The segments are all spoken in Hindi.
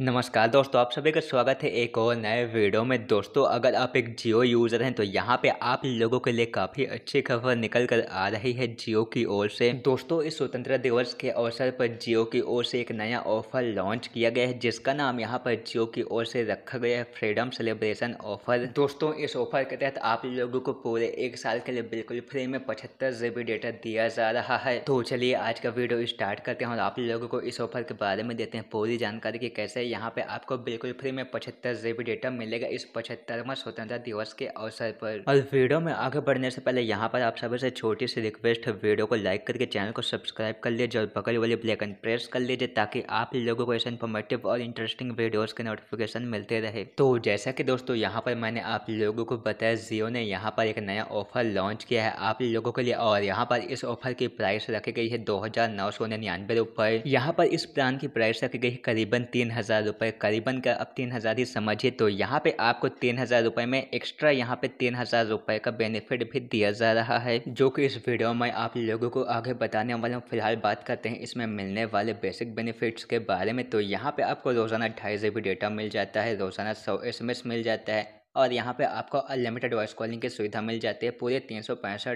नमस्कार दोस्तों आप सभी का स्वागत है एक और नए वीडियो में दोस्तों अगर आप एक जियो यूज़र हैं तो यहाँ पे आप लोगों के लिए काफ़ी अच्छी खबर निकल कर आ रही है जियो की ओर से दोस्तों इस स्वतंत्रता दिवस के अवसर पर जियो की ओर से एक नया ऑफर लॉन्च किया गया है जिसका नाम यहाँ पर जियो की ओर से रखा गया है फ्रीडम सेलिब्रेशन ऑफर दोस्तों इस ऑफर के तहत आप लोगों को पूरे एक साल के लिए बिल्कुल फ्री में पचहत्तर डेटा दिया जा रहा है तो चलिए आज का वीडियो स्टार्ट करते हैं और आप लोगों को इस ऑफर के बारे में देते हैं पूरी जानकारी की कैसे यहाँ पे आपको बिल्कुल फ्री में पचहत्तर जीबी डेटा मिलेगा इस पचहत्तरवा स्वतंत्रता दिवस के अवसर पर और वीडियो में आगे बढ़ने से पहले यहाँ पर आप सभी से छोटी सी रिक्वेस्ट है वीडियो को लाइक करके चैनल को सब्सक्राइब कर लीजिए और बगल वाले ब्लैकन प्रेस कर लीजिए ताकि आप लोगों को ऐसे इन्फॉर्मेटिव और इंटरेस्टिंग वीडियोज के नोटिफिकेशन मिलते रहे तो जैसा की दोस्तों यहाँ पर मैंने आप लोगों को बताया जियो ने यहाँ पर एक नया ऑफर लॉन्च किया है आप लोगों के लिए और यहाँ पर इस ऑफर की प्राइस रखी गई है दो हजार नौ सौ निन्यानवे रुपए यहाँ पर इस प्लान की प्राइस रखी गई है करीबन तीन हजार हज़ार रुपये करीबन का अब तीन हज़ार ही समझिए तो यहाँ पे आपको तीन हज़ार रुपये में एक्स्ट्रा यहाँ पे तीन हज़ार रुपये का बेनिफिट भी दिया जा रहा है जो कि इस वीडियो में आप लोगों को आगे बताने वाले हूँ फिलहाल बात करते हैं इसमें मिलने वाले बेसिक बेनिफिट्स के बारे में तो यहाँ पर आपको रोज़ाना ढाई जी डेटा मिल जाता है रोज़ाना सौ एस मिल जाता है और यहाँ पे आपको अनलिमिटेड वॉइस कॉलिंग की सुविधा मिल जाती है पूरे तीन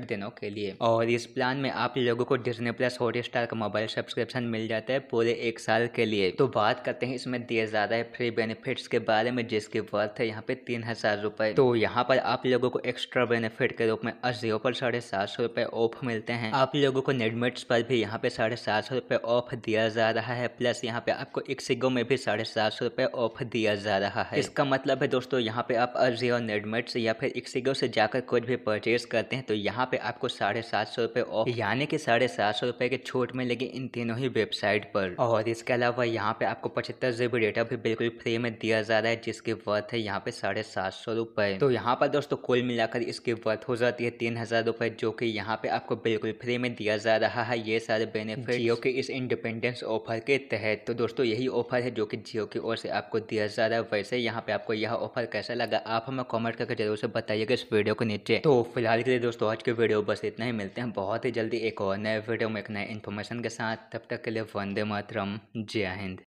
दिनों के लिए और इस प्लान में आप लोगों को डिजनी प्लस हॉटस्टार का मोबाइल सब्सक्रिप्शन मिल जाता है पूरे एक साल के लिए तो बात करते हैं इसमें दिए जा रहे है फ्री बेनिफिट्स के बारे में जिसकी वर्थ है यहाँ पे तीन हजार रुपए तो यहाँ पर आप लोगों को एक्स्ट्रा बेनिफिट के रूप में अजियो पर साढ़े सात सौ रुपए ऑफ मिलते हैं आप लोगों को नेटमेट्स पर भी यहाँ पे साढ़े सात सौ रुपए ऑफ दिया जा रहा है प्लस यहाँ पे आपको एक सिगो में भी साढ़े सात सौ रुपए ऑफ दिया जा रहा है इसका मतलब है दोस्तों यहाँ पे आप अर्जी और से या फिर इक्सिगो से जाकर कुछ भी परचेज करते हैं तो यहाँ पे आपको साढ़े सात सौ रुपए और यानी कि साढ़े सात सौ रुपए के छूट मिलेगी इन तीनों ही वेबसाइट पर और इसके अलावा यहाँ पे आपको पचहत्तर जीबी डेटा भी बिल्कुल फ्री में दिया जा रहा है जिसकी वर्थ है यहाँ पे साढ़े सात सौ रुपए तो यहाँ पर दोस्तों कुल मिलाकर इसकी वर्थ हो जाती है तीन हजार रुपए जो की यहाँ पे आपको बिल्कुल फ्री में दिया जा रहा है ये सारे बेनिफिट जियो के इस इंडिपेंडेंस ऑफर के तहत तो दोस्तों यही ऑफर है जो की जियो की ओर से आपको दिया जा रहा है वैसे यहाँ पे आपको यह ऑफर कैसा लगा आप आप हमें कमेंट करके जरूर से बताइएगा इस वीडियो के नीचे तो फिलहाल के लिए दोस्तों आज के वीडियो बस इतना ही मिलते हैं बहुत ही जल्दी एक और नए वीडियो में एक नए इन्फॉर्मेशन के साथ तब तक के लिए वंदे मातरम जय हिंद